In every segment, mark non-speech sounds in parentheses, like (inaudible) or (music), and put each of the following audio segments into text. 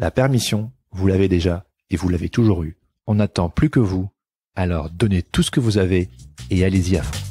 La permission, vous l'avez déjà et vous l'avez toujours eue. On n'attend plus que vous. Alors donnez tout ce que vous avez et allez-y à fond.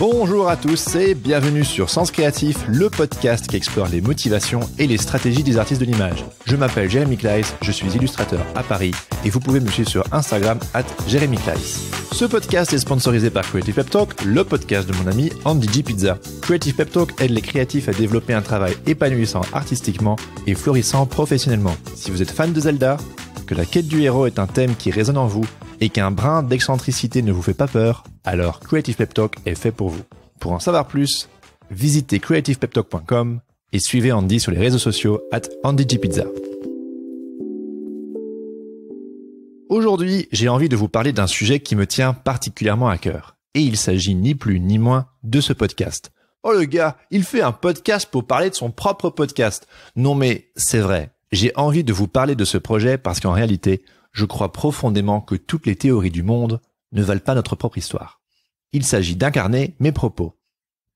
Bonjour à tous et bienvenue sur Sens Créatif, le podcast qui explore les motivations et les stratégies des artistes de l'image. Je m'appelle Jérémy Kleiss, je suis illustrateur à Paris et vous pouvez me suivre sur Instagram at Jérémy Kleiss. Ce podcast est sponsorisé par Creative Pep Talk, le podcast de mon ami Andy G. Pizza. Creative Pep Talk aide les créatifs à développer un travail épanouissant artistiquement et florissant professionnellement. Si vous êtes fan de Zelda, que la quête du héros est un thème qui résonne en vous et qu'un brin d'excentricité ne vous fait pas peur, alors Creative Pep Talk est fait pour vous. Pour en savoir plus, visitez creativepeptalk.com et suivez Andy sur les réseaux sociaux at AndyGPizza. Aujourd'hui, j'ai envie de vous parler d'un sujet qui me tient particulièrement à cœur. Et il s'agit ni plus ni moins de ce podcast. Oh le gars, il fait un podcast pour parler de son propre podcast. Non mais c'est vrai, j'ai envie de vous parler de ce projet parce qu'en réalité, je crois profondément que toutes les théories du monde ne valent pas notre propre histoire. Il s'agit d'incarner mes propos.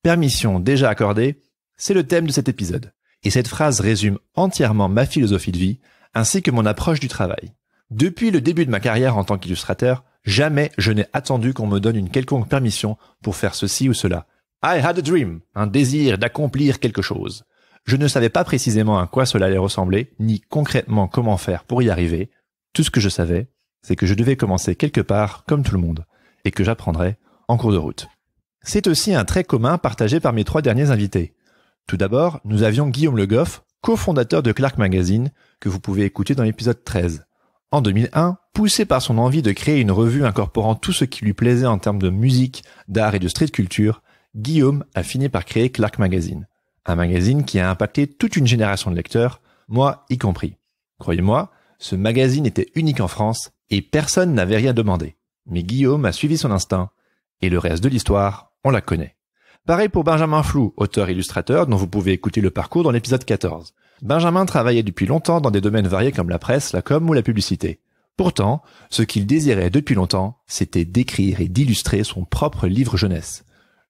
Permission déjà accordée, c'est le thème de cet épisode. Et cette phrase résume entièrement ma philosophie de vie, ainsi que mon approche du travail. Depuis le début de ma carrière en tant qu'illustrateur, jamais je n'ai attendu qu'on me donne une quelconque permission pour faire ceci ou cela. I had a dream, un désir d'accomplir quelque chose. Je ne savais pas précisément à quoi cela allait ressembler, ni concrètement comment faire pour y arriver. Tout ce que je savais, c'est que je devais commencer quelque part, comme tout le monde, et que j'apprendrais en cours de route. C'est aussi un trait commun partagé par mes trois derniers invités. Tout d'abord, nous avions Guillaume Le Goff, cofondateur de Clark Magazine, que vous pouvez écouter dans l'épisode 13. En 2001, poussé par son envie de créer une revue incorporant tout ce qui lui plaisait en termes de musique, d'art et de street culture, Guillaume a fini par créer Clark Magazine. Un magazine qui a impacté toute une génération de lecteurs, moi y compris. Croyez-moi, ce magazine était unique en France et personne n'avait rien demandé. Mais Guillaume a suivi son instinct et le reste de l'histoire, on la connaît. Pareil pour Benjamin Flou, auteur-illustrateur dont vous pouvez écouter le parcours dans l'épisode 14. Benjamin travaillait depuis longtemps dans des domaines variés comme la presse, la com ou la publicité. Pourtant, ce qu'il désirait depuis longtemps, c'était d'écrire et d'illustrer son propre livre jeunesse.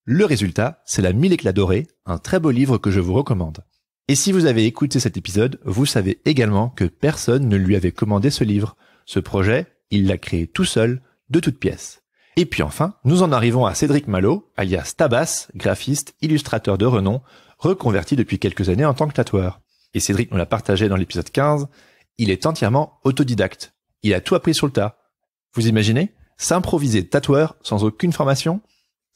Le résultat, c'est La Mille éclats dorés, un très beau livre que je vous recommande. Et si vous avez écouté cet épisode, vous savez également que personne ne lui avait commandé ce livre. Ce projet, il l'a créé tout seul, de toutes pièces. Et puis enfin, nous en arrivons à Cédric Malo, alias Tabas, graphiste, illustrateur de renom, reconverti depuis quelques années en tant que tatoueur. Et Cédric nous l'a partagé dans l'épisode 15, il est entièrement autodidacte. Il a tout appris sur le tas. Vous imaginez S'improviser tatoueur sans aucune formation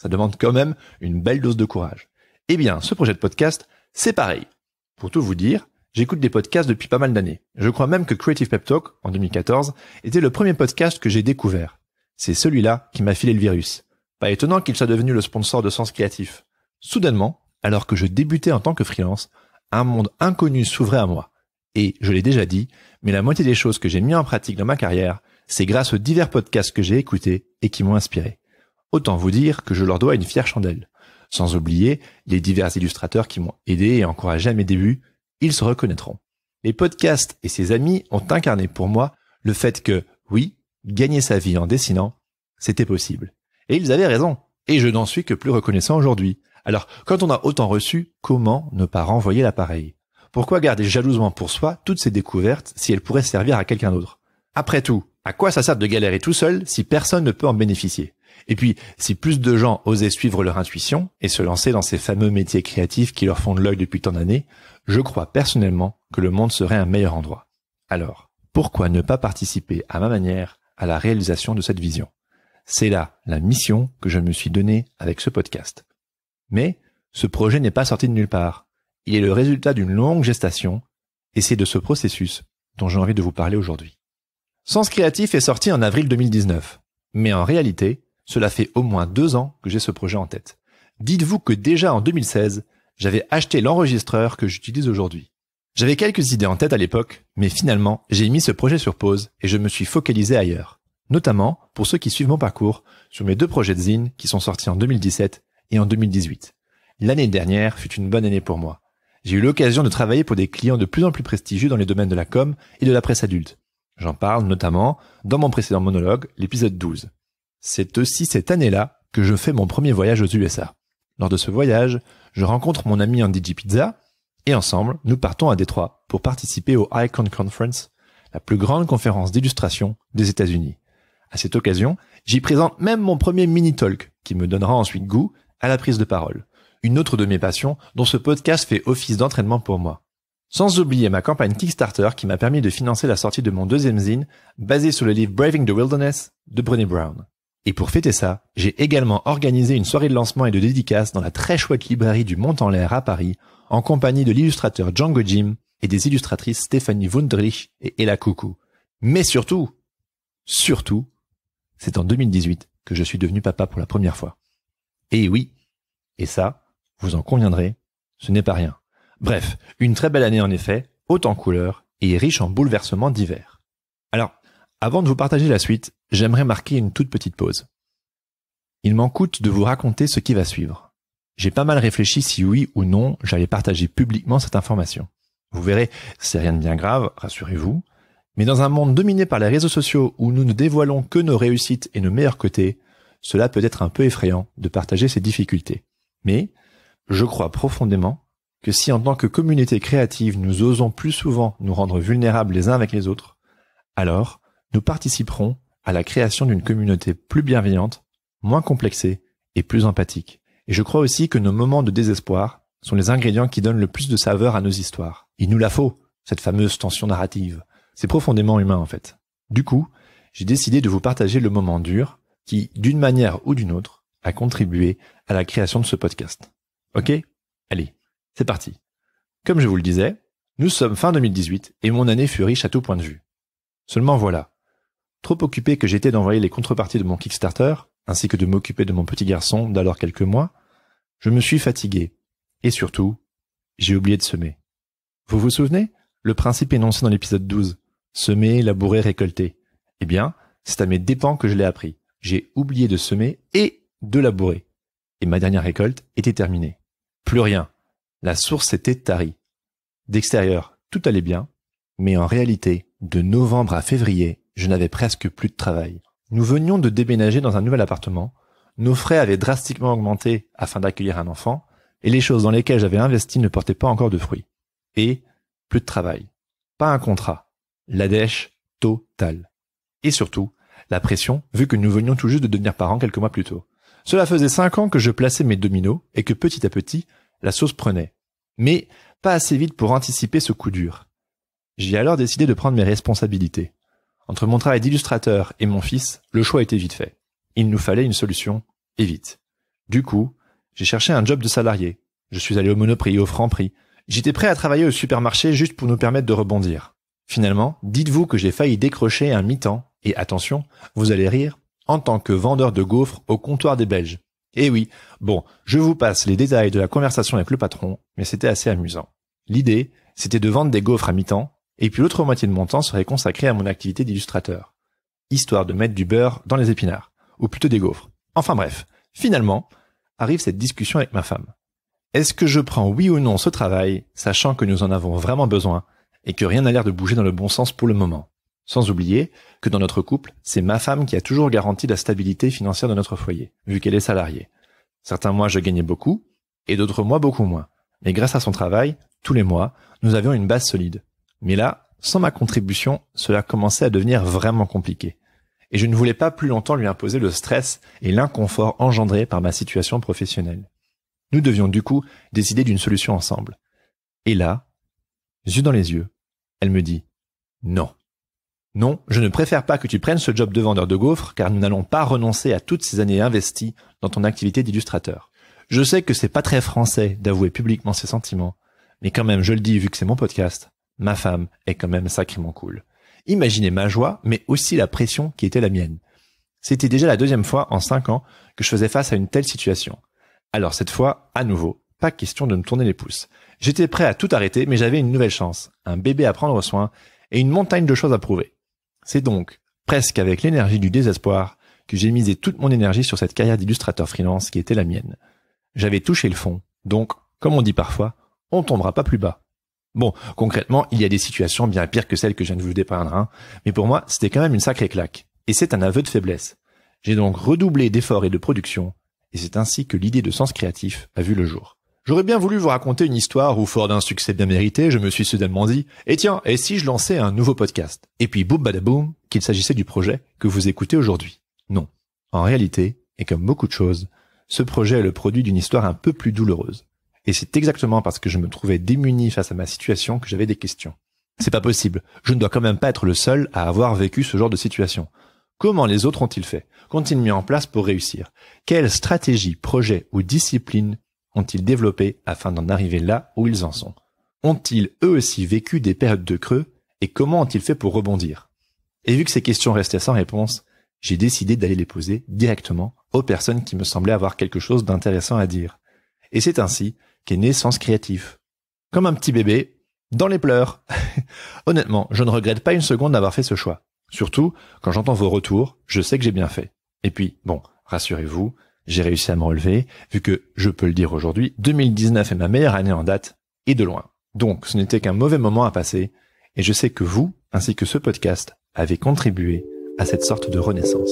ça demande quand même une belle dose de courage. Eh bien, ce projet de podcast, c'est pareil. Pour tout vous dire, j'écoute des podcasts depuis pas mal d'années. Je crois même que Creative Pep Talk, en 2014, était le premier podcast que j'ai découvert. C'est celui-là qui m'a filé le virus. Pas étonnant qu'il soit devenu le sponsor de Sens Créatif. Soudainement, alors que je débutais en tant que freelance, un monde inconnu s'ouvrait à moi. Et, je l'ai déjà dit, mais la moitié des choses que j'ai mis en pratique dans ma carrière, c'est grâce aux divers podcasts que j'ai écoutés et qui m'ont inspiré. Autant vous dire que je leur dois une fière chandelle. Sans oublier les divers illustrateurs qui m'ont aidé et encouragé à mes débuts, ils se reconnaîtront. Les podcasts et ses amis ont incarné pour moi le fait que, oui, gagner sa vie en dessinant, c'était possible. Et ils avaient raison. Et je n'en suis que plus reconnaissant aujourd'hui. Alors, quand on a autant reçu, comment ne pas renvoyer l'appareil Pourquoi garder jalousement pour soi toutes ces découvertes si elles pourraient servir à quelqu'un d'autre Après tout, à quoi ça sert de galérer tout seul si personne ne peut en bénéficier et puis, si plus de gens osaient suivre leur intuition et se lancer dans ces fameux métiers créatifs qui leur font de l'œil depuis tant d'années, je crois personnellement que le monde serait un meilleur endroit. Alors, pourquoi ne pas participer à ma manière à la réalisation de cette vision C'est là la mission que je me suis donnée avec ce podcast. Mais ce projet n'est pas sorti de nulle part. Il est le résultat d'une longue gestation et c'est de ce processus dont j'ai envie de vous parler aujourd'hui. Sens créatif est sorti en avril 2019. Mais en réalité, cela fait au moins deux ans que j'ai ce projet en tête. Dites-vous que déjà en 2016, j'avais acheté l'enregistreur que j'utilise aujourd'hui. J'avais quelques idées en tête à l'époque, mais finalement, j'ai mis ce projet sur pause et je me suis focalisé ailleurs. Notamment, pour ceux qui suivent mon parcours, sur mes deux projets de zine qui sont sortis en 2017 et en 2018. L'année dernière fut une bonne année pour moi. J'ai eu l'occasion de travailler pour des clients de plus en plus prestigieux dans les domaines de la com et de la presse adulte. J'en parle notamment dans mon précédent monologue, l'épisode 12. C'est aussi cette année-là que je fais mon premier voyage aux USA. Lors de ce voyage, je rencontre mon ami Andy G. Pizza et ensemble, nous partons à Détroit pour participer au Icon Conference, la plus grande conférence d'illustration des États-Unis. À cette occasion, j'y présente même mon premier mini-talk qui me donnera ensuite goût à la prise de parole. Une autre de mes passions dont ce podcast fait office d'entraînement pour moi. Sans oublier ma campagne Kickstarter qui m'a permis de financer la sortie de mon deuxième zine basé sur le livre Braving the Wilderness de Brené Brown. Et pour fêter ça, j'ai également organisé une soirée de lancement et de dédicace dans la très chouette librairie du Mont en l'air à Paris, en compagnie de l'illustrateur Django Jim et des illustratrices Stéphanie Wundrich et Ella Koukou. Mais surtout, surtout, c'est en 2018 que je suis devenu papa pour la première fois. Et oui, et ça, vous en conviendrez, ce n'est pas rien. Bref, une très belle année en effet, haute en couleurs et riche en bouleversements divers. Alors, avant de vous partager la suite, j'aimerais marquer une toute petite pause. Il m'en coûte de vous raconter ce qui va suivre. J'ai pas mal réfléchi si oui ou non j'allais partager publiquement cette information. Vous verrez, c'est rien de bien grave, rassurez-vous. Mais dans un monde dominé par les réseaux sociaux où nous ne dévoilons que nos réussites et nos meilleurs côtés, cela peut être un peu effrayant de partager ces difficultés. Mais je crois profondément que si en tant que communauté créative nous osons plus souvent nous rendre vulnérables les uns avec les autres, alors nous participerons à la création d'une communauté plus bienveillante, moins complexée et plus empathique. Et je crois aussi que nos moments de désespoir sont les ingrédients qui donnent le plus de saveur à nos histoires. Il nous la faut, cette fameuse tension narrative. C'est profondément humain en fait. Du coup, j'ai décidé de vous partager le moment dur qui, d'une manière ou d'une autre, a contribué à la création de ce podcast. Ok Allez, c'est parti. Comme je vous le disais, nous sommes fin 2018 et mon année fut riche à tout point de vue. Seulement voilà, Trop occupé que j'étais d'envoyer les contreparties de mon Kickstarter, ainsi que de m'occuper de mon petit garçon d'alors quelques mois, je me suis fatigué. Et surtout, j'ai oublié de semer. Vous vous souvenez Le principe énoncé dans l'épisode 12. Semer, labourer, récolter. Eh bien, c'est à mes dépens que je l'ai appris. J'ai oublié de semer et de labourer. Et ma dernière récolte était terminée. Plus rien. La source était tarie. D'extérieur, tout allait bien. Mais en réalité, de novembre à février, je n'avais presque plus de travail. Nous venions de déménager dans un nouvel appartement, nos frais avaient drastiquement augmenté afin d'accueillir un enfant, et les choses dans lesquelles j'avais investi ne portaient pas encore de fruits. Et plus de travail. Pas un contrat. La dèche totale. Et surtout, la pression, vu que nous venions tout juste de devenir parents quelques mois plus tôt. Cela faisait cinq ans que je plaçais mes dominos et que petit à petit, la sauce prenait. Mais pas assez vite pour anticiper ce coup dur. J'ai alors décidé de prendre mes responsabilités. Entre mon travail d'illustrateur et mon fils, le choix était vite fait. Il nous fallait une solution, et vite. Du coup, j'ai cherché un job de salarié. Je suis allé au Monoprix, au Franprix. J'étais prêt à travailler au supermarché juste pour nous permettre de rebondir. Finalement, dites-vous que j'ai failli décrocher un mi-temps, et attention, vous allez rire, en tant que vendeur de gaufres au comptoir des Belges. Eh oui, bon, je vous passe les détails de la conversation avec le patron, mais c'était assez amusant. L'idée, c'était de vendre des gaufres à mi-temps, et puis l'autre moitié de mon temps serait consacrée à mon activité d'illustrateur, histoire de mettre du beurre dans les épinards, ou plutôt des gaufres. Enfin bref, finalement, arrive cette discussion avec ma femme. Est-ce que je prends oui ou non ce travail, sachant que nous en avons vraiment besoin, et que rien n'a l'air de bouger dans le bon sens pour le moment sans oublier que dans notre couple, c'est ma femme qui a toujours garanti la stabilité financière de notre foyer, vu qu'elle est salariée. Certains mois, je gagnais beaucoup, et d'autres mois, beaucoup moins. Mais grâce à son travail, tous les mois, nous avions une base solide. Mais là, sans ma contribution, cela commençait à devenir vraiment compliqué. Et je ne voulais pas plus longtemps lui imposer le stress et l'inconfort engendrés par ma situation professionnelle. Nous devions du coup décider d'une solution ensemble. Et là, yeux dans les yeux, elle me dit Non. Non, je ne préfère pas que tu prennes ce job de vendeur de gaufres car nous n'allons pas renoncer à toutes ces années investies dans ton activité d'illustrateur. Je sais que c'est pas très français d'avouer publiquement ses sentiments, mais quand même, je le dis vu que c'est mon podcast, ma femme est quand même sacrément cool. Imaginez ma joie, mais aussi la pression qui était la mienne. C'était déjà la deuxième fois en cinq ans que je faisais face à une telle situation. Alors cette fois, à nouveau, pas question de me tourner les pouces. J'étais prêt à tout arrêter, mais j'avais une nouvelle chance, un bébé à prendre soin et une montagne de choses à prouver. C'est donc, presque avec l'énergie du désespoir, que j'ai misé toute mon énergie sur cette carrière d'illustrateur freelance qui était la mienne. J'avais touché le fond, donc, comme on dit parfois, on tombera pas plus bas. Bon, concrètement, il y a des situations bien pires que celles que je viens de vous dépeindre, hein. mais pour moi, c'était quand même une sacrée claque. Et c'est un aveu de faiblesse. J'ai donc redoublé d'efforts et de production, et c'est ainsi que l'idée de sens créatif a vu le jour. J'aurais bien voulu vous raconter une histoire où, fort d'un succès bien mérité, je me suis soudainement dit, et eh tiens, et si je lançais un nouveau podcast? Et puis, boum badaboum, qu'il s'agissait du projet que vous écoutez aujourd'hui. Non. En réalité, et comme beaucoup de choses, ce projet est le produit d'une histoire un peu plus douloureuse. Et c'est exactement parce que je me trouvais démuni face à ma situation que j'avais des questions. C'est pas possible. Je ne dois quand même pas être le seul à avoir vécu ce genre de situation. Comment les autres ont-ils fait Qu'ont-ils mis en place pour réussir Quelles stratégies, projets ou disciplines ont-ils développées afin d'en arriver là où ils en sont Ont-ils eux aussi vécu des périodes de creux et comment ont-ils fait pour rebondir Et vu que ces questions restaient sans réponse, j'ai décidé d'aller les poser directement aux personnes qui me semblaient avoir quelque chose d'intéressant à dire. Et c'est ainsi qui naissance créative, créatif. Comme un petit bébé, dans les pleurs. (laughs) Honnêtement, je ne regrette pas une seconde d'avoir fait ce choix. Surtout, quand j'entends vos retours, je sais que j'ai bien fait. Et puis, bon, rassurez-vous, j'ai réussi à me relever, vu que, je peux le dire aujourd'hui, 2019 est ma meilleure année en date, et de loin. Donc, ce n'était qu'un mauvais moment à passer, et je sais que vous, ainsi que ce podcast, avez contribué à cette sorte de renaissance.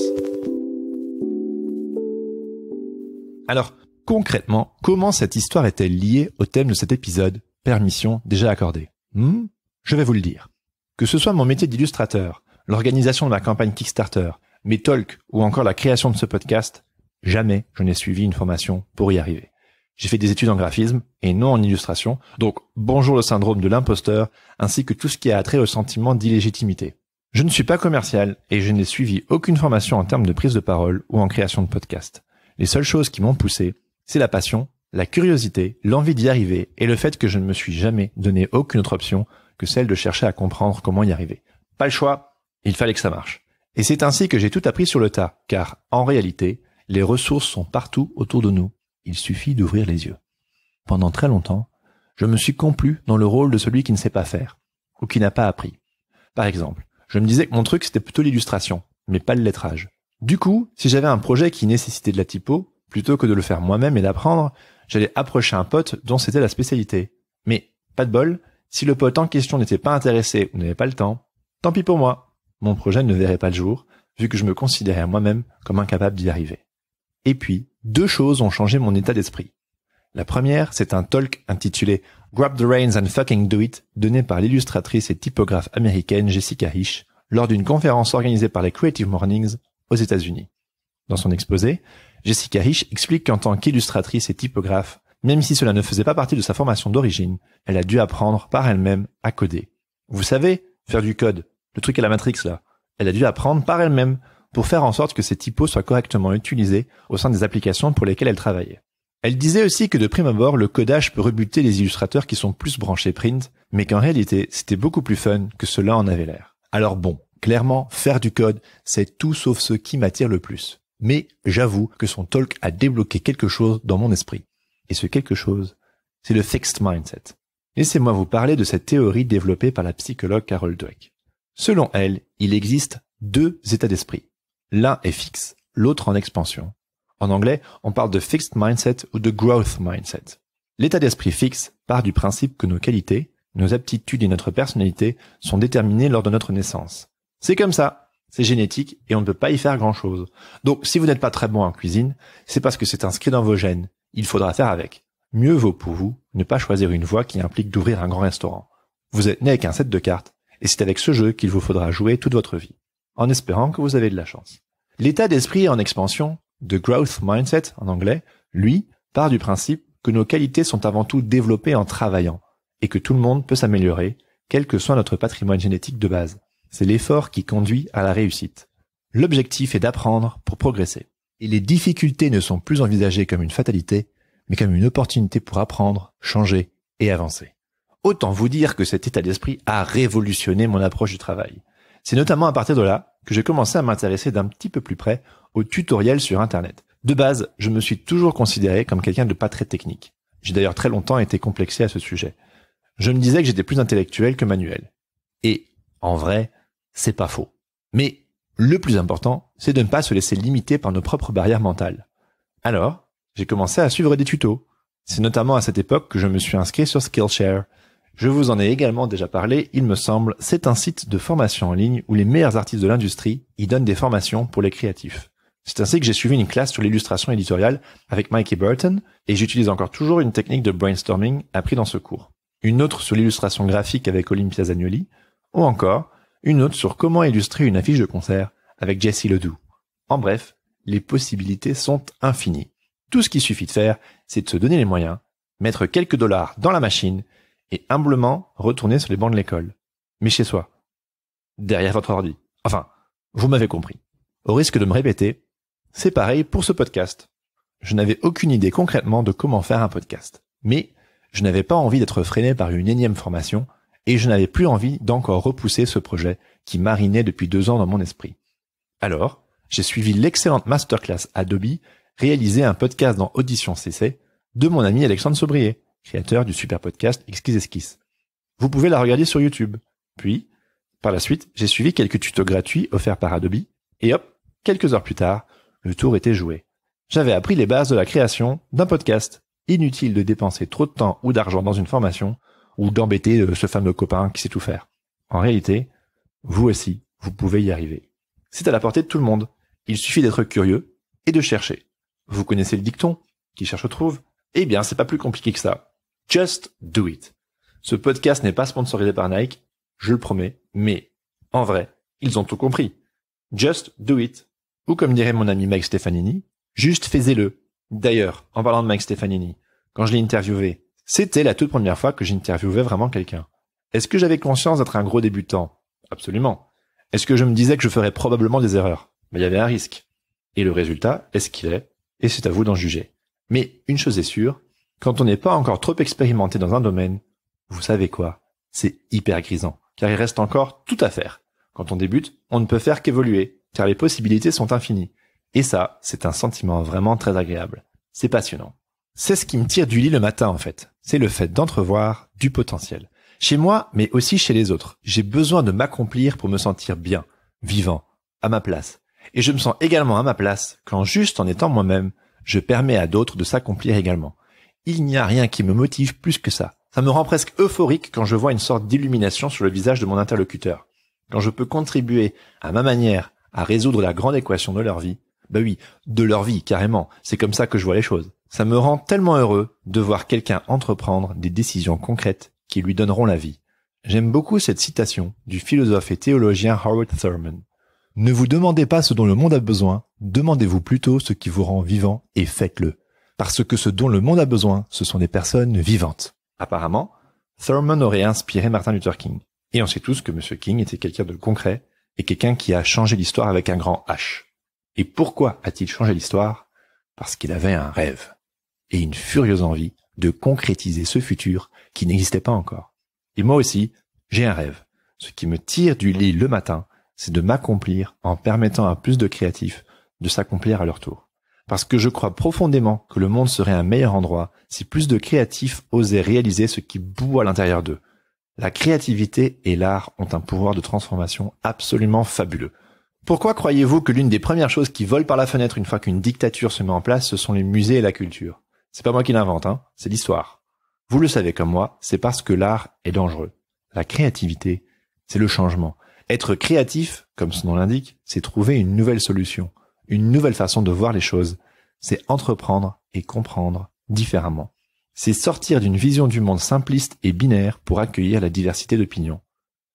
Alors, concrètement, comment cette histoire est-elle liée au thème de cet épisode Permission déjà accordée. Hmm je vais vous le dire. Que ce soit mon métier d'illustrateur, l'organisation de ma campagne Kickstarter, mes talks ou encore la création de ce podcast, jamais je n'ai suivi une formation pour y arriver. J'ai fait des études en graphisme et non en illustration, donc bonjour le syndrome de l'imposteur ainsi que tout ce qui a trait au sentiment d'illégitimité. Je ne suis pas commercial et je n'ai suivi aucune formation en termes de prise de parole ou en création de podcast. Les seules choses qui m'ont poussé, c'est la passion, la curiosité, l'envie d'y arriver et le fait que je ne me suis jamais donné aucune autre option que celle de chercher à comprendre comment y arriver. Pas le choix, il fallait que ça marche. Et c'est ainsi que j'ai tout appris sur le tas, car en réalité, les ressources sont partout autour de nous. Il suffit d'ouvrir les yeux. Pendant très longtemps, je me suis complu dans le rôle de celui qui ne sait pas faire, ou qui n'a pas appris. Par exemple, je me disais que mon truc c'était plutôt l'illustration, mais pas le lettrage. Du coup, si j'avais un projet qui nécessitait de la typo, plutôt que de le faire moi-même et d'apprendre, j'allais approcher un pote dont c'était la spécialité. Mais, pas de bol, si le pote en question n'était pas intéressé ou n'avait pas le temps, tant pis pour moi. Mon projet ne verrait pas le jour, vu que je me considérais moi-même comme incapable d'y arriver. Et puis, deux choses ont changé mon état d'esprit. La première, c'est un talk intitulé Grab the Reins and Fucking Do It, donné par l'illustratrice et typographe américaine Jessica Hish, lors d'une conférence organisée par les Creative Mornings aux États-Unis. Dans son exposé, Jessica Hirsch explique qu'en tant qu'illustratrice et typographe, même si cela ne faisait pas partie de sa formation d'origine, elle a dû apprendre par elle-même à coder. Vous savez, faire du code, le truc à la Matrix là, elle a dû apprendre par elle-même pour faire en sorte que ces typos soient correctement utilisés au sein des applications pour lesquelles elle travaillait. Elle disait aussi que de prime abord, le codage peut rebuter les illustrateurs qui sont plus branchés print, mais qu'en réalité, c'était beaucoup plus fun que cela en avait l'air. Alors bon, clairement, faire du code, c'est tout sauf ce qui m'attire le plus mais j'avoue que son talk a débloqué quelque chose dans mon esprit. Et ce quelque chose, c'est le fixed mindset. Laissez-moi vous parler de cette théorie développée par la psychologue Carol Dweck. Selon elle, il existe deux états d'esprit. L'un est fixe, l'autre en expansion. En anglais, on parle de fixed mindset ou de growth mindset. L'état d'esprit fixe part du principe que nos qualités, nos aptitudes et notre personnalité sont déterminées lors de notre naissance. C'est comme ça, c'est génétique et on ne peut pas y faire grand chose. Donc, si vous n'êtes pas très bon en cuisine, c'est parce que c'est inscrit dans vos gènes. Il faudra faire avec. Mieux vaut pour vous ne pas choisir une voie qui implique d'ouvrir un grand restaurant. Vous êtes né avec un set de cartes et c'est avec ce jeu qu'il vous faudra jouer toute votre vie. En espérant que vous avez de la chance. L'état d'esprit en expansion, de growth mindset en anglais, lui, part du principe que nos qualités sont avant tout développées en travaillant et que tout le monde peut s'améliorer, quel que soit notre patrimoine génétique de base. C'est l'effort qui conduit à la réussite. L'objectif est d'apprendre pour progresser. Et les difficultés ne sont plus envisagées comme une fatalité, mais comme une opportunité pour apprendre, changer et avancer. Autant vous dire que cet état d'esprit a révolutionné mon approche du travail. C'est notamment à partir de là que j'ai commencé à m'intéresser d'un petit peu plus près aux tutoriels sur Internet. De base, je me suis toujours considéré comme quelqu'un de pas très technique. J'ai d'ailleurs très longtemps été complexé à ce sujet. Je me disais que j'étais plus intellectuel que manuel. Et, en vrai, c'est pas faux. Mais le plus important, c'est de ne pas se laisser limiter par nos propres barrières mentales. Alors, j'ai commencé à suivre des tutos. C'est notamment à cette époque que je me suis inscrit sur Skillshare. Je vous en ai également déjà parlé, il me semble, c'est un site de formation en ligne où les meilleurs artistes de l'industrie y donnent des formations pour les créatifs. C'est ainsi que j'ai suivi une classe sur l'illustration éditoriale avec Mikey Burton et j'utilise encore toujours une technique de brainstorming apprise dans ce cours. Une autre sur l'illustration graphique avec Olympia Zagnoli ou encore une autre sur comment illustrer une affiche de concert avec Jessie Ledoux. En bref, les possibilités sont infinies. Tout ce qu'il suffit de faire, c'est de se donner les moyens, mettre quelques dollars dans la machine et humblement retourner sur les bancs de l'école. Mais chez soi. Derrière votre ordi. Enfin, vous m'avez compris. Au risque de me répéter, c'est pareil pour ce podcast. Je n'avais aucune idée concrètement de comment faire un podcast. Mais je n'avais pas envie d'être freiné par une énième formation et je n'avais plus envie d'encore repousser ce projet qui marinait depuis deux ans dans mon esprit. Alors, j'ai suivi l'excellente masterclass Adobe, réalisé un podcast dans Audition CC, de mon ami Alexandre Sobrier, créateur du super podcast Exquise Esquisse. Vous pouvez la regarder sur YouTube. Puis, par la suite, j'ai suivi quelques tutos gratuits offerts par Adobe, et hop, quelques heures plus tard, le tour était joué. J'avais appris les bases de la création d'un podcast. Inutile de dépenser trop de temps ou d'argent dans une formation ou d'embêter euh, ce fameux copain qui sait tout faire. En réalité, vous aussi, vous pouvez y arriver. C'est à la portée de tout le monde. Il suffit d'être curieux et de chercher. Vous connaissez le dicton qui cherche trouve Eh bien, c'est pas plus compliqué que ça. Just do it. Ce podcast n'est pas sponsorisé par Nike, je le promets, mais en vrai, ils ont tout compris. Just do it. Ou comme dirait mon ami Mike Stefanini, juste faisez-le. D'ailleurs, en parlant de Mike Stefanini, quand je l'ai interviewé, c'était la toute première fois que j'interviewais vraiment quelqu'un. Est-ce que j'avais conscience d'être un gros débutant Absolument. Est-ce que je me disais que je ferais probablement des erreurs Mais il y avait un risque. Et le résultat est ce qu'il est, et c'est à vous d'en juger. Mais une chose est sûre, quand on n'est pas encore trop expérimenté dans un domaine, vous savez quoi C'est hyper grisant, car il reste encore tout à faire. Quand on débute, on ne peut faire qu'évoluer, car les possibilités sont infinies. Et ça, c'est un sentiment vraiment très agréable. C'est passionnant. C'est ce qui me tire du lit le matin, en fait. C'est le fait d'entrevoir du potentiel. Chez moi, mais aussi chez les autres. J'ai besoin de m'accomplir pour me sentir bien, vivant, à ma place. Et je me sens également à ma place quand juste en étant moi-même, je permets à d'autres de s'accomplir également. Il n'y a rien qui me motive plus que ça. Ça me rend presque euphorique quand je vois une sorte d'illumination sur le visage de mon interlocuteur. Quand je peux contribuer à ma manière à résoudre la grande équation de leur vie. Bah ben oui, de leur vie, carrément. C'est comme ça que je vois les choses. Ça me rend tellement heureux de voir quelqu'un entreprendre des décisions concrètes qui lui donneront la vie. J'aime beaucoup cette citation du philosophe et théologien Howard Thurman. Ne vous demandez pas ce dont le monde a besoin, demandez-vous plutôt ce qui vous rend vivant et faites-le. Parce que ce dont le monde a besoin, ce sont des personnes vivantes. Apparemment, Thurman aurait inspiré Martin Luther King. Et on sait tous que M. King était quelqu'un de concret et quelqu'un qui a changé l'histoire avec un grand H. Et pourquoi a-t-il changé l'histoire Parce qu'il avait un rêve et une furieuse envie de concrétiser ce futur qui n'existait pas encore. Et moi aussi, j'ai un rêve. Ce qui me tire du lit le matin, c'est de m'accomplir en permettant à plus de créatifs de s'accomplir à leur tour. Parce que je crois profondément que le monde serait un meilleur endroit si plus de créatifs osaient réaliser ce qui boue à l'intérieur d'eux. La créativité et l'art ont un pouvoir de transformation absolument fabuleux. Pourquoi croyez-vous que l'une des premières choses qui volent par la fenêtre une fois qu'une dictature se met en place, ce sont les musées et la culture c'est pas moi qui l'invente, hein, c'est l'histoire. Vous le savez comme moi, c'est parce que l'art est dangereux. La créativité, c'est le changement. Être créatif, comme son nom l'indique, c'est trouver une nouvelle solution, une nouvelle façon de voir les choses. C'est entreprendre et comprendre différemment. C'est sortir d'une vision du monde simpliste et binaire pour accueillir la diversité d'opinions.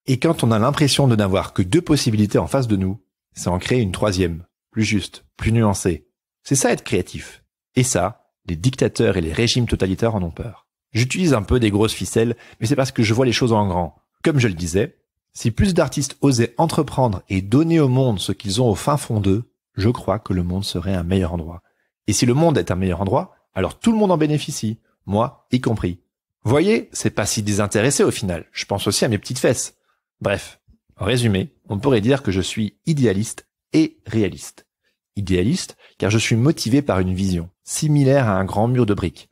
Et quand on a l'impression de n'avoir que deux possibilités en face de nous, c'est en créer une troisième, plus juste, plus nuancée. C'est ça être créatif. Et ça, les dictateurs et les régimes totalitaires en ont peur. J'utilise un peu des grosses ficelles, mais c'est parce que je vois les choses en grand. Comme je le disais, si plus d'artistes osaient entreprendre et donner au monde ce qu'ils ont au fin fond d'eux, je crois que le monde serait un meilleur endroit. Et si le monde est un meilleur endroit, alors tout le monde en bénéficie, moi y compris. Voyez, c'est pas si désintéressé au final. Je pense aussi à mes petites fesses. Bref, en résumé, on pourrait dire que je suis idéaliste et réaliste. Idéaliste car je suis motivé par une vision similaire à un grand mur de briques.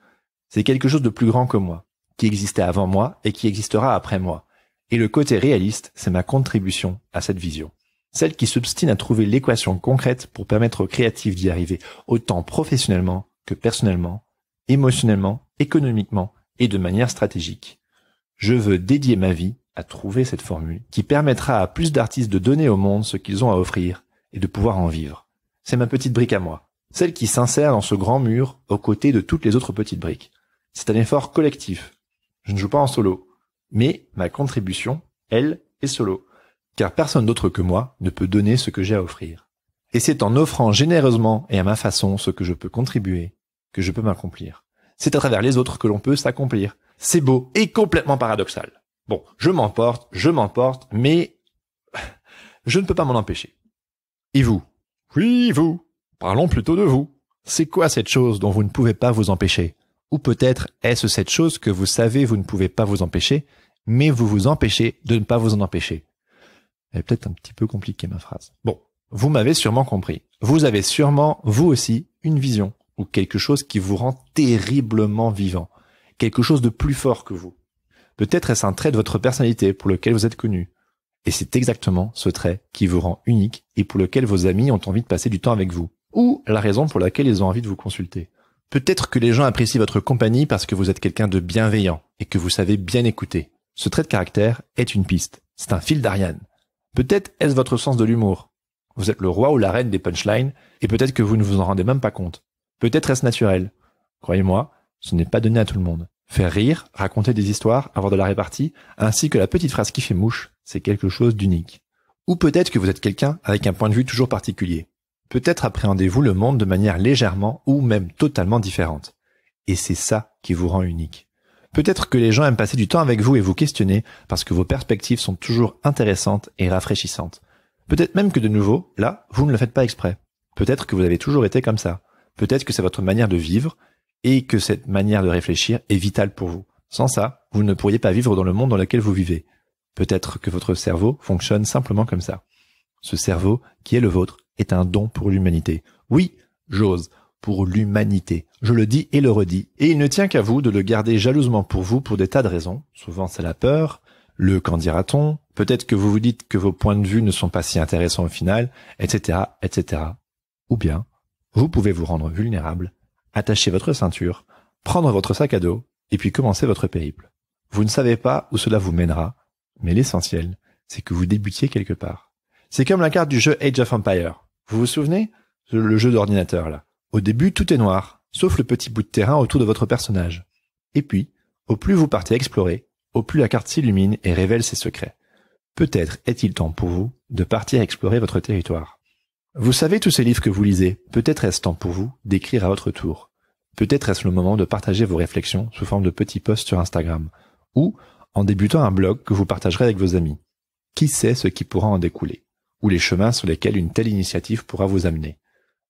C'est quelque chose de plus grand que moi, qui existait avant moi et qui existera après moi. Et le côté réaliste, c'est ma contribution à cette vision. Celle qui s'obstine à trouver l'équation concrète pour permettre aux créatifs d'y arriver, autant professionnellement que personnellement, émotionnellement, économiquement et de manière stratégique. Je veux dédier ma vie à trouver cette formule qui permettra à plus d'artistes de donner au monde ce qu'ils ont à offrir et de pouvoir en vivre. C'est ma petite brique à moi celle qui s'insère dans ce grand mur aux côtés de toutes les autres petites briques. C'est un effort collectif. Je ne joue pas en solo, mais ma contribution, elle, est solo, car personne d'autre que moi ne peut donner ce que j'ai à offrir. Et c'est en offrant généreusement et à ma façon ce que je peux contribuer que je peux m'accomplir. C'est à travers les autres que l'on peut s'accomplir. C'est beau et complètement paradoxal. Bon, je m'emporte, je m'emporte, mais (laughs) je ne peux pas m'en empêcher. Et vous Oui, vous Parlons plutôt de vous. C'est quoi cette chose dont vous ne pouvez pas vous empêcher Ou peut-être est-ce cette chose que vous savez vous ne pouvez pas vous empêcher, mais vous vous empêchez de ne pas vous en empêcher Elle est peut-être un petit peu compliquée ma phrase. Bon, vous m'avez sûrement compris. Vous avez sûrement, vous aussi, une vision ou quelque chose qui vous rend terriblement vivant, quelque chose de plus fort que vous. Peut-être est-ce un trait de votre personnalité pour lequel vous êtes connu. Et c'est exactement ce trait qui vous rend unique et pour lequel vos amis ont envie de passer du temps avec vous ou la raison pour laquelle ils ont envie de vous consulter. Peut-être que les gens apprécient votre compagnie parce que vous êtes quelqu'un de bienveillant et que vous savez bien écouter. Ce trait de caractère est une piste. C'est un fil d'Ariane. Peut-être est-ce votre sens de l'humour. Vous êtes le roi ou la reine des punchlines et peut-être que vous ne vous en rendez même pas compte. Peut-être est-ce naturel. Croyez-moi, ce n'est pas donné à tout le monde. Faire rire, raconter des histoires, avoir de la répartie, ainsi que la petite phrase qui fait mouche, c'est quelque chose d'unique. Ou peut-être que vous êtes quelqu'un avec un point de vue toujours particulier peut-être appréhendez-vous le monde de manière légèrement ou même totalement différente. Et c'est ça qui vous rend unique. Peut-être que les gens aiment passer du temps avec vous et vous questionner parce que vos perspectives sont toujours intéressantes et rafraîchissantes. Peut-être même que de nouveau, là, vous ne le faites pas exprès. Peut-être que vous avez toujours été comme ça. Peut-être que c'est votre manière de vivre et que cette manière de réfléchir est vitale pour vous. Sans ça, vous ne pourriez pas vivre dans le monde dans lequel vous vivez. Peut-être que votre cerveau fonctionne simplement comme ça. Ce cerveau qui est le vôtre est un don pour l'humanité. Oui, j'ose, pour l'humanité. Je le dis et le redis, et il ne tient qu'à vous de le garder jalousement pour vous pour des tas de raisons. Souvent c'est la peur, le qu'en dira-t-on, peut-être que vous vous dites que vos points de vue ne sont pas si intéressants au final, etc., etc. Ou bien, vous pouvez vous rendre vulnérable, attacher votre ceinture, prendre votre sac à dos, et puis commencer votre périple. Vous ne savez pas où cela vous mènera, mais l'essentiel, c'est que vous débutiez quelque part. C'est comme la carte du jeu Age of Empire. Vous vous souvenez Le jeu d'ordinateur, là. Au début, tout est noir, sauf le petit bout de terrain autour de votre personnage. Et puis, au plus vous partez explorer, au plus la carte s'illumine et révèle ses secrets. Peut-être est-il temps pour vous de partir explorer votre territoire. Vous savez tous ces livres que vous lisez, peut-être est-ce temps pour vous d'écrire à votre tour. Peut-être est-ce le moment de partager vos réflexions sous forme de petits posts sur Instagram, ou en débutant un blog que vous partagerez avec vos amis. Qui sait ce qui pourra en découler ou les chemins sur lesquels une telle initiative pourra vous amener.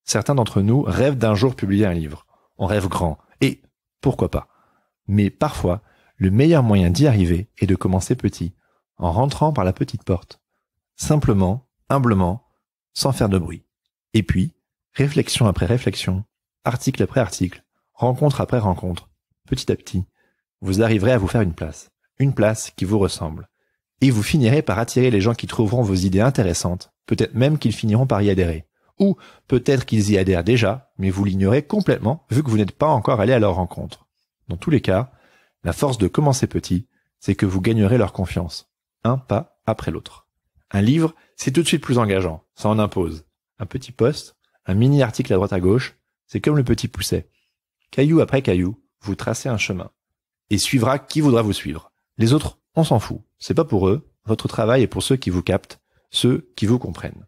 Certains d'entre nous rêvent d'un jour publier un livre. On rêve grand. Et pourquoi pas Mais parfois, le meilleur moyen d'y arriver est de commencer petit, en rentrant par la petite porte. Simplement, humblement, sans faire de bruit. Et puis, réflexion après réflexion, article après article, rencontre après rencontre, petit à petit, vous arriverez à vous faire une place, une place qui vous ressemble, et vous finirez par attirer les gens qui trouveront vos idées intéressantes, peut-être même qu'ils finiront par y adhérer. Ou peut-être qu'ils y adhèrent déjà, mais vous l'ignorez complètement vu que vous n'êtes pas encore allé à leur rencontre. Dans tous les cas, la force de commencer petit, c'est que vous gagnerez leur confiance, un pas après l'autre. Un livre, c'est tout de suite plus engageant, ça en impose. Un petit poste, un mini article à droite à gauche, c'est comme le petit pousset. Caillou après caillou, vous tracez un chemin. Et suivra qui voudra vous suivre. Les autres, on s'en fout. C'est pas pour eux. Votre travail est pour ceux qui vous captent, ceux qui vous comprennent.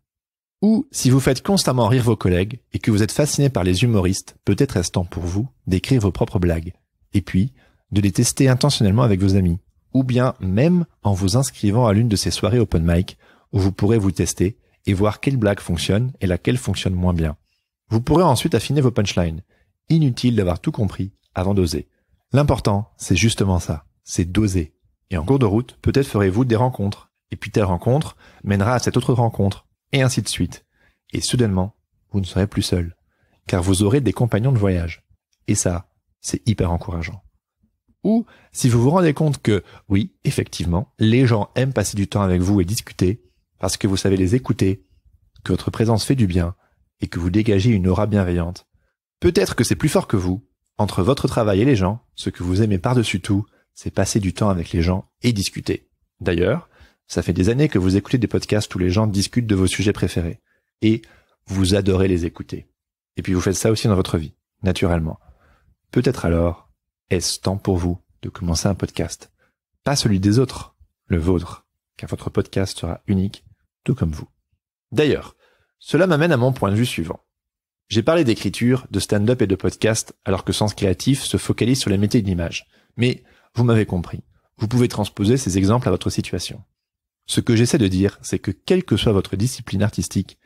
Ou si vous faites constamment rire vos collègues et que vous êtes fasciné par les humoristes, peut-être est-ce temps pour vous d'écrire vos propres blagues. Et puis, de les tester intentionnellement avec vos amis. Ou bien même en vous inscrivant à l'une de ces soirées open mic où vous pourrez vous tester et voir quelle blague fonctionne et laquelle fonctionne moins bien. Vous pourrez ensuite affiner vos punchlines. Inutile d'avoir tout compris avant d'oser. L'important, c'est justement ça. C'est d'oser. Et en cours de route, peut-être ferez-vous des rencontres. Et puis telle rencontre mènera à cette autre rencontre. Et ainsi de suite. Et soudainement, vous ne serez plus seul. Car vous aurez des compagnons de voyage. Et ça, c'est hyper encourageant. Ou si vous vous rendez compte que, oui, effectivement, les gens aiment passer du temps avec vous et discuter, parce que vous savez les écouter, que votre présence fait du bien, et que vous dégagez une aura bienveillante. Peut-être que c'est plus fort que vous, entre votre travail et les gens, ce que vous aimez par-dessus tout, c'est passer du temps avec les gens et discuter. D'ailleurs, ça fait des années que vous écoutez des podcasts où les gens discutent de vos sujets préférés. Et vous adorez les écouter. Et puis vous faites ça aussi dans votre vie, naturellement. Peut-être alors, est-ce temps pour vous de commencer un podcast Pas celui des autres, le vôtre, car votre podcast sera unique, tout comme vous. D'ailleurs, cela m'amène à mon point de vue suivant. J'ai parlé d'écriture, de stand-up et de podcast, alors que Sens Créatif se focalise sur les métiers de l'image. Mais vous m'avez compris. Vous pouvez transposer ces exemples à votre situation. Ce que j'essaie de dire, c'est que quelle que soit votre discipline artistique,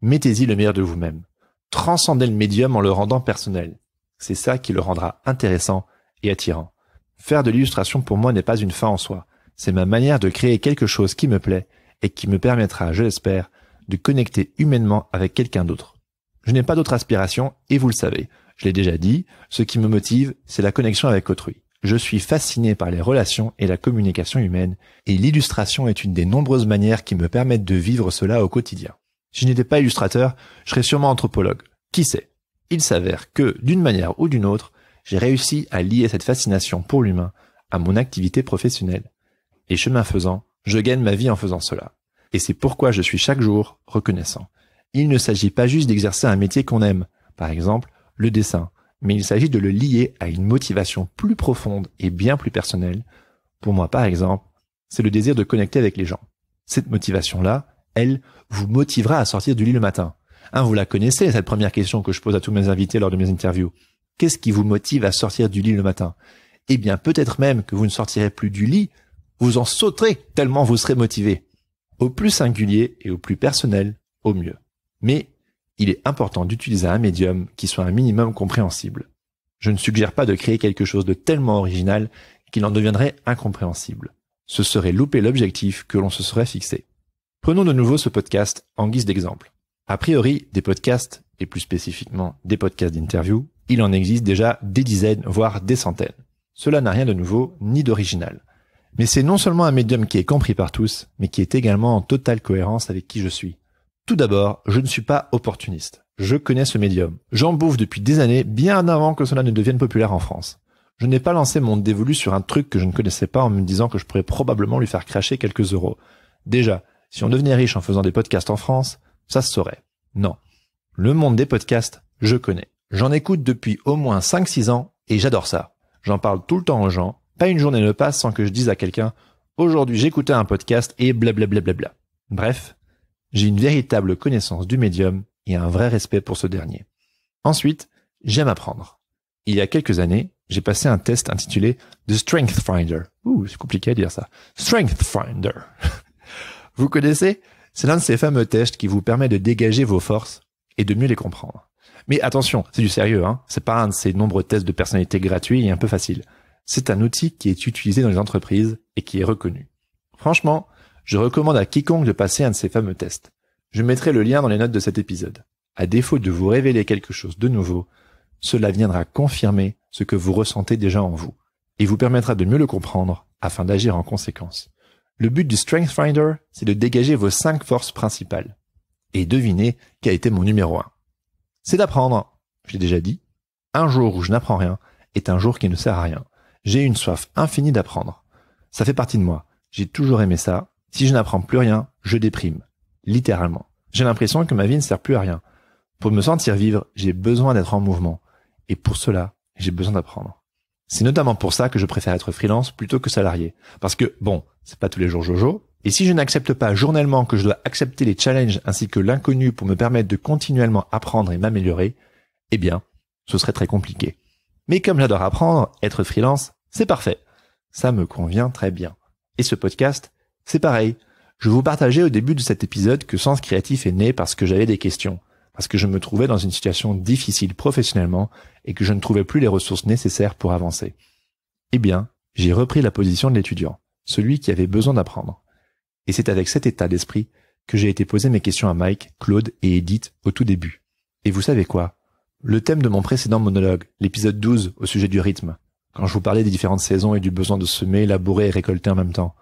mettez-y le meilleur de vous-même. Transcendez le médium en le rendant personnel. C'est ça qui le rendra intéressant et attirant. Faire de l'illustration pour moi n'est pas une fin en soi. C'est ma manière de créer quelque chose qui me plaît et qui me permettra, je l'espère, de connecter humainement avec quelqu'un d'autre. Je n'ai pas d'autre aspiration et vous le savez. Je l'ai déjà dit, ce qui me motive, c'est la connexion avec autrui. Je suis fasciné par les relations et la communication humaine, et l'illustration est une des nombreuses manières qui me permettent de vivre cela au quotidien. Si je n'étais pas illustrateur, je serais sûrement anthropologue. Qui sait Il s'avère que, d'une manière ou d'une autre, j'ai réussi à lier cette fascination pour l'humain à mon activité professionnelle. Et chemin faisant, je gagne ma vie en faisant cela. Et c'est pourquoi je suis chaque jour reconnaissant. Il ne s'agit pas juste d'exercer un métier qu'on aime, par exemple le dessin, mais il s'agit de le lier à une motivation plus profonde et bien plus personnelle. Pour moi, par exemple, c'est le désir de connecter avec les gens. Cette motivation-là, elle, vous motivera à sortir du lit le matin. Hein, vous la connaissez, cette première question que je pose à tous mes invités lors de mes interviews. Qu'est-ce qui vous motive à sortir du lit le matin Eh bien, peut-être même que vous ne sortirez plus du lit, vous en sauterez tellement vous serez motivé. Au plus singulier et au plus personnel, au mieux. Mais il est important d'utiliser un médium qui soit un minimum compréhensible. Je ne suggère pas de créer quelque chose de tellement original qu'il en deviendrait incompréhensible. Ce serait louper l'objectif que l'on se serait fixé. Prenons de nouveau ce podcast en guise d'exemple. A priori, des podcasts, et plus spécifiquement des podcasts d'interview, il en existe déjà des dizaines, voire des centaines. Cela n'a rien de nouveau ni d'original. Mais c'est non seulement un médium qui est compris par tous, mais qui est également en totale cohérence avec qui je suis. Tout d'abord, je ne suis pas opportuniste. Je connais ce médium. J'en bouffe depuis des années, bien avant que cela ne devienne populaire en France. Je n'ai pas lancé mon dévolu sur un truc que je ne connaissais pas en me disant que je pourrais probablement lui faire cracher quelques euros. Déjà, si on devenait riche en faisant des podcasts en France, ça se saurait. Non. Le monde des podcasts, je connais. J'en écoute depuis au moins 5-6 ans et j'adore ça. J'en parle tout le temps aux gens. Pas une journée ne passe sans que je dise à quelqu'un aujourd'hui j'écoutais un podcast et blablabla. Bref, j'ai une véritable connaissance du médium et un vrai respect pour ce dernier. Ensuite, j'aime apprendre. Il y a quelques années, j'ai passé un test intitulé The Strength Finder. Ouh, c'est compliqué à dire ça. Strength Finder. (laughs) vous connaissez C'est l'un de ces fameux tests qui vous permet de dégager vos forces et de mieux les comprendre. Mais attention, c'est du sérieux, hein. C'est pas un de ces nombreux tests de personnalité gratuits et un peu faciles. C'est un outil qui est utilisé dans les entreprises et qui est reconnu. Franchement, je recommande à quiconque de passer un de ces fameux tests. Je mettrai le lien dans les notes de cet épisode. À défaut de vous révéler quelque chose de nouveau, cela viendra confirmer ce que vous ressentez déjà en vous et vous permettra de mieux le comprendre afin d'agir en conséquence. Le but du Strength Finder, c'est de dégager vos cinq forces principales. Et devinez qui a été mon numéro un C'est d'apprendre, j'ai déjà dit, un jour où je n'apprends rien est un jour qui ne sert à rien. J'ai une soif infinie d'apprendre. Ça fait partie de moi. J'ai toujours aimé ça si je n'apprends plus rien, je déprime. Littéralement. J'ai l'impression que ma vie ne sert plus à rien. Pour me sentir vivre, j'ai besoin d'être en mouvement. Et pour cela, j'ai besoin d'apprendre. C'est notamment pour ça que je préfère être freelance plutôt que salarié. Parce que, bon, c'est pas tous les jours Jojo. Et si je n'accepte pas journellement que je dois accepter les challenges ainsi que l'inconnu pour me permettre de continuellement apprendre et m'améliorer, eh bien, ce serait très compliqué. Mais comme j'adore apprendre, être freelance, c'est parfait. Ça me convient très bien. Et ce podcast, c'est pareil. Je vous partageais au début de cet épisode que Sens Créatif est né parce que j'avais des questions, parce que je me trouvais dans une situation difficile professionnellement et que je ne trouvais plus les ressources nécessaires pour avancer. Eh bien, j'ai repris la position de l'étudiant, celui qui avait besoin d'apprendre. Et c'est avec cet état d'esprit que j'ai été poser mes questions à Mike, Claude et Edith au tout début. Et vous savez quoi Le thème de mon précédent monologue, l'épisode 12 au sujet du rythme, quand je vous parlais des différentes saisons et du besoin de semer, labourer et récolter en même temps,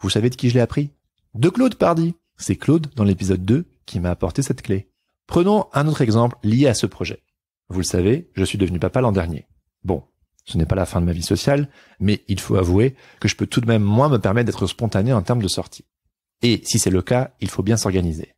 vous savez de qui je l'ai appris De Claude Pardy. C'est Claude, dans l'épisode 2, qui m'a apporté cette clé. Prenons un autre exemple lié à ce projet. Vous le savez, je suis devenu papa l'an dernier. Bon, ce n'est pas la fin de ma vie sociale, mais il faut avouer que je peux tout de même moins me permettre d'être spontané en termes de sortie. Et si c'est le cas, il faut bien s'organiser.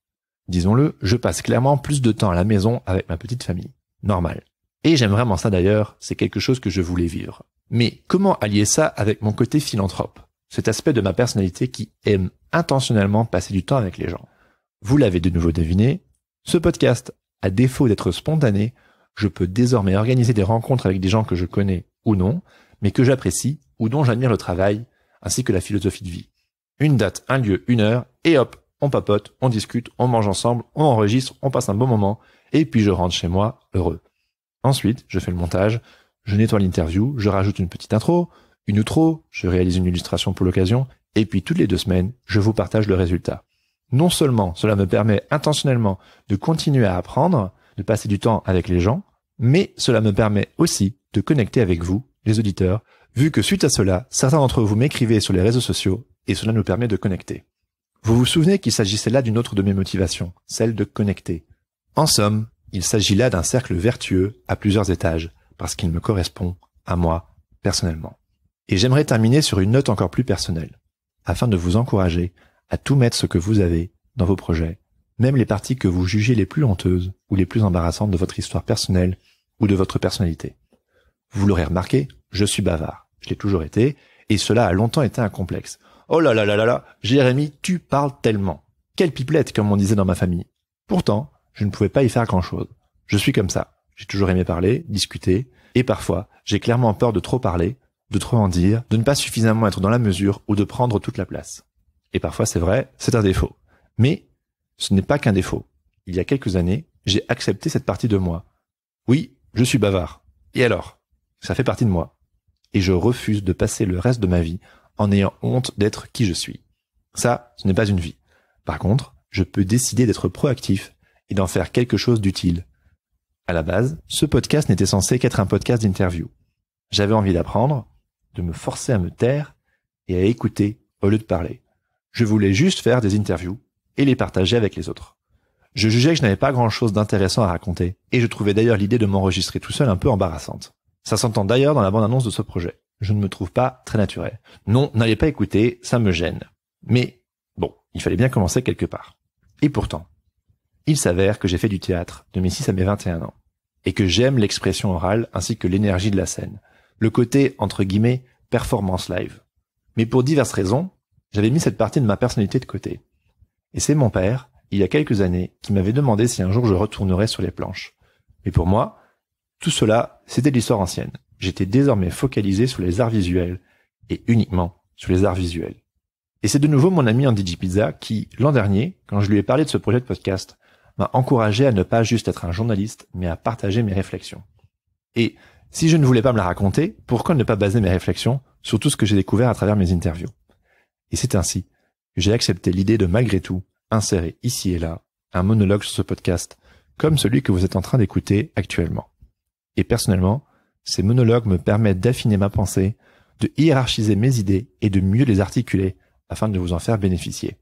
Disons-le, je passe clairement plus de temps à la maison avec ma petite famille. Normal. Et j'aime vraiment ça d'ailleurs, c'est quelque chose que je voulais vivre. Mais comment allier ça avec mon côté philanthrope cet aspect de ma personnalité qui aime intentionnellement passer du temps avec les gens. Vous l'avez de nouveau deviné, ce podcast, à défaut d'être spontané, je peux désormais organiser des rencontres avec des gens que je connais ou non, mais que j'apprécie ou dont j'admire le travail, ainsi que la philosophie de vie. Une date, un lieu, une heure, et hop, on papote, on discute, on mange ensemble, on enregistre, on passe un bon moment, et puis je rentre chez moi heureux. Ensuite, je fais le montage, je nettoie l'interview, je rajoute une petite intro, une outro, je réalise une illustration pour l'occasion, et puis toutes les deux semaines, je vous partage le résultat. Non seulement cela me permet intentionnellement de continuer à apprendre, de passer du temps avec les gens, mais cela me permet aussi de connecter avec vous, les auditeurs, vu que suite à cela, certains d'entre vous m'écrivaient sur les réseaux sociaux et cela nous permet de connecter. Vous vous souvenez qu'il s'agissait là d'une autre de mes motivations, celle de connecter. En somme, il s'agit là d'un cercle vertueux à plusieurs étages, parce qu'il me correspond à moi personnellement. Et j'aimerais terminer sur une note encore plus personnelle, afin de vous encourager à tout mettre ce que vous avez dans vos projets, même les parties que vous jugez les plus honteuses ou les plus embarrassantes de votre histoire personnelle ou de votre personnalité. Vous l'aurez remarqué, je suis bavard, je l'ai toujours été, et cela a longtemps été un complexe. Oh là là là là là, Jérémy, tu parles tellement. Quelle pipelette, comme on disait dans ma famille. Pourtant, je ne pouvais pas y faire grand-chose. Je suis comme ça. J'ai toujours aimé parler, discuter, et parfois, j'ai clairement peur de trop parler, de trop en dire, de ne pas suffisamment être dans la mesure ou de prendre toute la place. Et parfois, c'est vrai, c'est un défaut. Mais ce n'est pas qu'un défaut. Il y a quelques années, j'ai accepté cette partie de moi. Oui, je suis bavard. Et alors Ça fait partie de moi. Et je refuse de passer le reste de ma vie en ayant honte d'être qui je suis. Ça, ce n'est pas une vie. Par contre, je peux décider d'être proactif et d'en faire quelque chose d'utile. À la base, ce podcast n'était censé qu'être un podcast d'interview. J'avais envie d'apprendre, de me forcer à me taire et à écouter au lieu de parler. Je voulais juste faire des interviews et les partager avec les autres. Je jugeais que je n'avais pas grand chose d'intéressant à raconter, et je trouvais d'ailleurs l'idée de m'enregistrer tout seul un peu embarrassante. Ça s'entend d'ailleurs dans la bande-annonce de ce projet. Je ne me trouve pas très naturel. Non, n'allez pas écouter, ça me gêne. Mais bon, il fallait bien commencer quelque part. Et pourtant, il s'avère que j'ai fait du théâtre de mes 6 à mes 21 ans, et que j'aime l'expression orale ainsi que l'énergie de la scène le côté, entre guillemets, performance live. Mais pour diverses raisons, j'avais mis cette partie de ma personnalité de côté. Et c'est mon père, il y a quelques années, qui m'avait demandé si un jour je retournerais sur les planches. Mais pour moi, tout cela, c'était de l'histoire ancienne. J'étais désormais focalisé sur les arts visuels, et uniquement sur les arts visuels. Et c'est de nouveau mon ami Andy Pizza qui, l'an dernier, quand je lui ai parlé de ce projet de podcast, m'a encouragé à ne pas juste être un journaliste, mais à partager mes réflexions. Et si je ne voulais pas me la raconter, pourquoi ne pas baser mes réflexions sur tout ce que j'ai découvert à travers mes interviews Et c'est ainsi que j'ai accepté l'idée de malgré tout insérer ici et là un monologue sur ce podcast, comme celui que vous êtes en train d'écouter actuellement. Et personnellement, ces monologues me permettent d'affiner ma pensée, de hiérarchiser mes idées et de mieux les articuler afin de vous en faire bénéficier.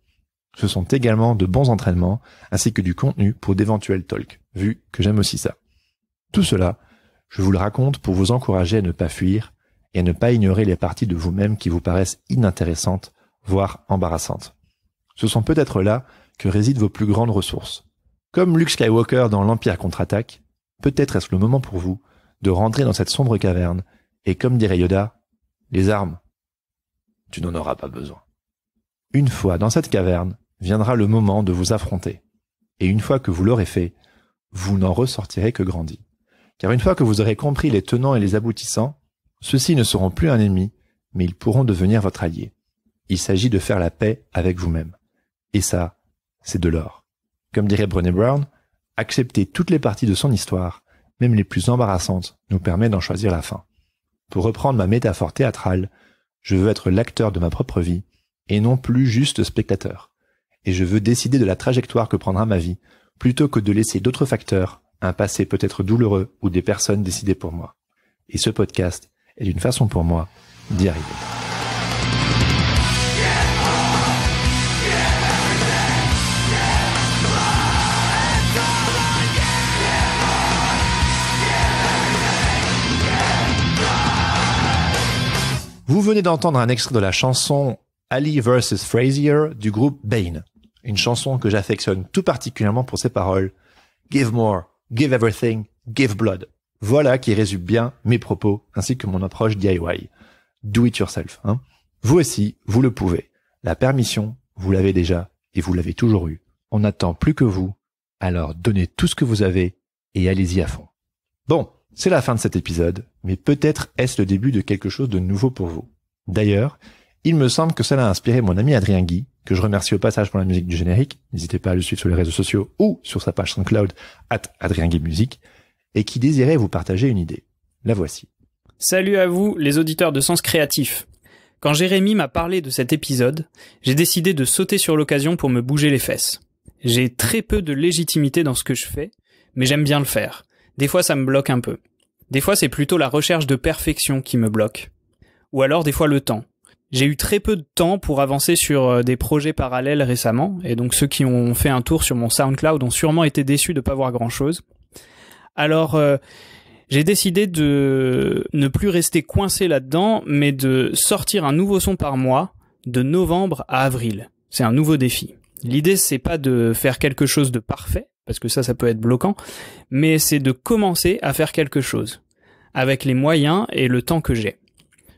Ce sont également de bons entraînements ainsi que du contenu pour d'éventuels talks, vu que j'aime aussi ça. Tout cela je vous le raconte pour vous encourager à ne pas fuir et à ne pas ignorer les parties de vous-même qui vous paraissent inintéressantes, voire embarrassantes. Ce sont peut-être là que résident vos plus grandes ressources. Comme Luke Skywalker dans l'Empire contre-attaque, peut-être est-ce le moment pour vous de rentrer dans cette sombre caverne et comme dirait Yoda, les armes. Tu n'en auras pas besoin. Une fois dans cette caverne, viendra le moment de vous affronter. Et une fois que vous l'aurez fait, vous n'en ressortirez que grandi. Car une fois que vous aurez compris les tenants et les aboutissants, ceux-ci ne seront plus un ennemi, mais ils pourront devenir votre allié. Il s'agit de faire la paix avec vous-même. Et ça, c'est de l'or. Comme dirait Brené Brown, accepter toutes les parties de son histoire, même les plus embarrassantes, nous permet d'en choisir la fin. Pour reprendre ma métaphore théâtrale, je veux être l'acteur de ma propre vie, et non plus juste spectateur. Et je veux décider de la trajectoire que prendra ma vie, plutôt que de laisser d'autres facteurs un passé peut-être douloureux ou des personnes décidées pour moi. Et ce podcast est une façon pour moi d'y arriver. Vous venez d'entendre un extrait de la chanson Ali vs. Frazier du groupe Bane. Une chanson que j'affectionne tout particulièrement pour ses paroles. Give more, Give Everything, Give Blood. Voilà qui résume bien mes propos ainsi que mon approche DIY. Do it yourself. Hein. Vous aussi, vous le pouvez. La permission, vous l'avez déjà et vous l'avez toujours eu. On n'attend plus que vous. Alors donnez tout ce que vous avez et allez-y à fond. Bon, c'est la fin de cet épisode, mais peut-être est-ce le début de quelque chose de nouveau pour vous. D'ailleurs, il me semble que cela a inspiré mon ami Adrien Guy, que je remercie au passage pour la musique du générique. N'hésitez pas à le suivre sur les réseaux sociaux ou sur sa page SoundCloud, at et qui désirait vous partager une idée. La voici. Salut à vous, les auditeurs de Sens Créatif. Quand Jérémy m'a parlé de cet épisode, j'ai décidé de sauter sur l'occasion pour me bouger les fesses. J'ai très peu de légitimité dans ce que je fais, mais j'aime bien le faire. Des fois, ça me bloque un peu. Des fois, c'est plutôt la recherche de perfection qui me bloque. Ou alors, des fois, le temps. J'ai eu très peu de temps pour avancer sur euh, des projets parallèles récemment, et donc ceux qui ont fait un tour sur mon SoundCloud ont sûrement été déçus de ne pas voir grand-chose. Alors, euh, j'ai décidé de ne plus rester coincé là-dedans, mais de sortir un nouveau son par mois, de novembre à avril. C'est un nouveau défi. L'idée, c'est pas de faire quelque chose de parfait, parce que ça, ça peut être bloquant, mais c'est de commencer à faire quelque chose, avec les moyens et le temps que j'ai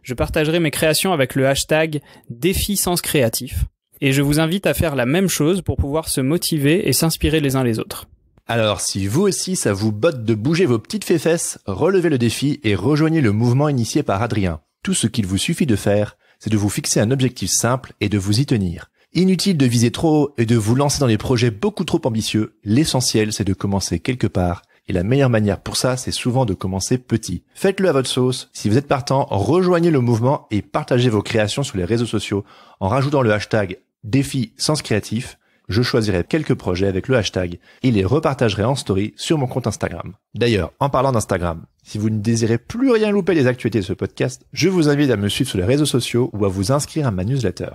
je partagerai mes créations avec le hashtag défi sens créatif. Et je vous invite à faire la même chose pour pouvoir se motiver et s'inspirer les uns les autres. Alors, si vous aussi ça vous botte de bouger vos petites fesses, relevez le défi et rejoignez le mouvement initié par Adrien. Tout ce qu'il vous suffit de faire, c'est de vous fixer un objectif simple et de vous y tenir. Inutile de viser trop et de vous lancer dans des projets beaucoup trop ambitieux, l'essentiel c'est de commencer quelque part et la meilleure manière pour ça, c'est souvent de commencer petit. Faites-le à votre sauce. Si vous êtes partant, rejoignez le mouvement et partagez vos créations sur les réseaux sociaux en rajoutant le hashtag défi sens créatif je choisirai quelques projets avec le hashtag et les repartagerai en story sur mon compte Instagram. D'ailleurs, en parlant d'Instagram, si vous ne désirez plus rien louper des actualités de ce podcast, je vous invite à me suivre sur les réseaux sociaux ou à vous inscrire à ma newsletter.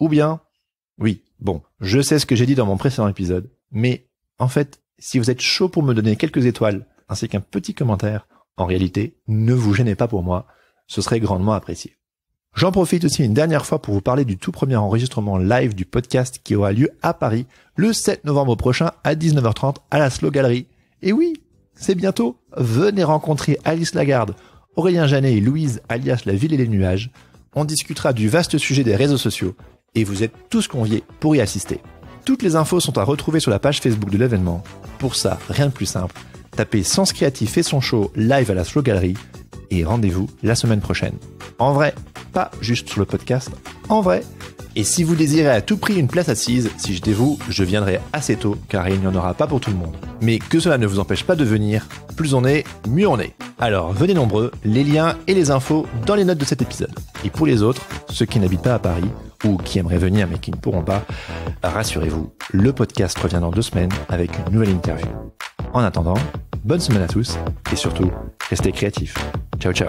Ou bien, oui, bon, je sais ce que j'ai dit dans mon précédent épisode, mais en fait, si vous êtes chaud pour me donner quelques étoiles ainsi qu'un petit commentaire, en réalité, ne vous gênez pas pour moi, ce serait grandement apprécié. J'en profite aussi une dernière fois pour vous parler du tout premier enregistrement live du podcast qui aura lieu à Paris le 7 novembre prochain à 19h30 à la Slow Gallery. Et oui, c'est bientôt. Venez rencontrer Alice Lagarde, Aurélien Janet et Louise alias La Ville et les Nuages. On discutera du vaste sujet des réseaux sociaux et vous êtes tous conviés pour y assister. Toutes les infos sont à retrouver sur la page Facebook de l'événement. Pour ça, rien de plus simple. Tapez Sens Créatif et son show live à la Slow Gallery et rendez-vous la semaine prochaine. En vrai, pas juste sur le podcast, en vrai. Et si vous désirez à tout prix une place assise, si je dévoue, je viendrai assez tôt car il n'y en aura pas pour tout le monde. Mais que cela ne vous empêche pas de venir, plus on est, mieux on est. Alors venez nombreux, les liens et les infos dans les notes de cet épisode. Et pour les autres, ceux qui n'habitent pas à Paris, ou qui aimeraient venir mais qui ne pourront pas, rassurez-vous, le podcast revient dans deux semaines avec une nouvelle interview. En attendant, bonne semaine à tous et surtout, restez créatifs. Ciao ciao